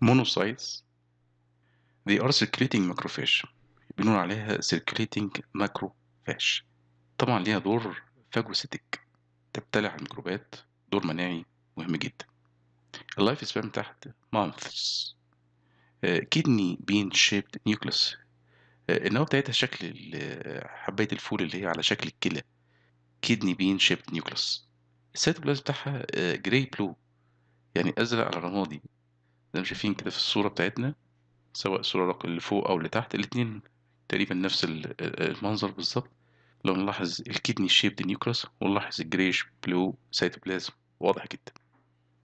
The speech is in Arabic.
monocytes they are circulating macrophage بنقول عليها circulating macrophage طبعا ليها دور فاجوسيتك تبتلع الميكروبات دور مناعي مهم جدا اللايف سبان تحت months كدني بين شيبت نيوكلس النواه بتاعتها شكل آه، حبايه الفول اللي هي على شكل الكلى كدني بين شيبت نيوكلس السيتوبلازم بتاعها جراي آه، بلو يعني ازرق على رمادي زي ما شايفين كده في الصورة بتاعتنا سواء الصورة اللي فوق أو اللي تحت الاتنين تقريبا نفس المنظر بالظبط لو نلاحظ الكدني شيبد نيوكلاس ونلاحظ الجريش بلو سايتوبلازم واضح جدا